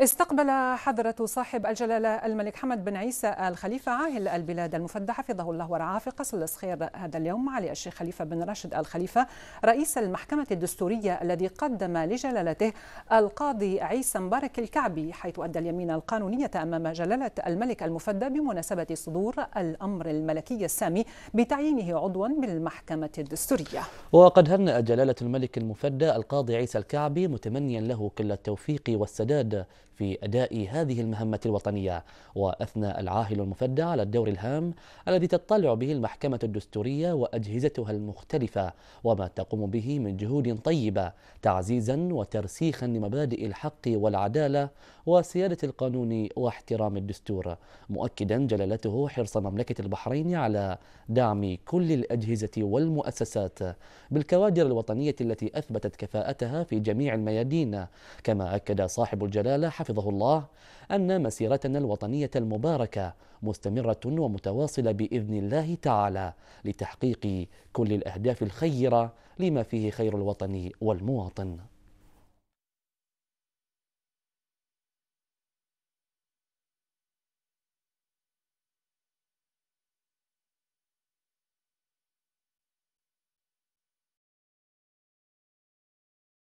استقبل حضرة صاحب الجلالة الملك حمد بن عيسى آل خليفة عاهل البلاد المفدى حفظه الله ورعاه في قصر الصخير هذا اليوم علي الشيخ خليفة بن راشد آل خليفة رئيس المحكمة الدستورية الذي قدم لجلالته القاضي عيسى مبارك الكعبي حيث أدى اليمين القانونية أمام جلالة الملك المفدى بمناسبة صدور الأمر الملكي السامي بتعيينه عضوا بالمحكمة الدستورية وقد هنأ جلالة الملك المفدى القاضي عيسى الكعبي متمنيا له كل التوفيق والسداد في أداء هذه المهمة الوطنية وأثنى العاهل المفدى على الدور الهام الذي تطلع به المحكمة الدستورية وأجهزتها المختلفة وما تقوم به من جهود طيبة تعزيزا وترسيخا لمبادئ الحق والعدالة وسيادة القانون واحترام الدستور مؤكدا جلالته حرص مملكة البحرين على دعم كل الأجهزة والمؤسسات بالكوادر الوطنية التي أثبتت كفاءتها في جميع الميادين كما أكد صاحب الجلالة حفظه الله أن مسيرتنا الوطنية المباركة مستمرة ومتواصلة بإذن الله تعالى لتحقيق كل الأهداف الخيرة لما فيه خير الوطن والمواطن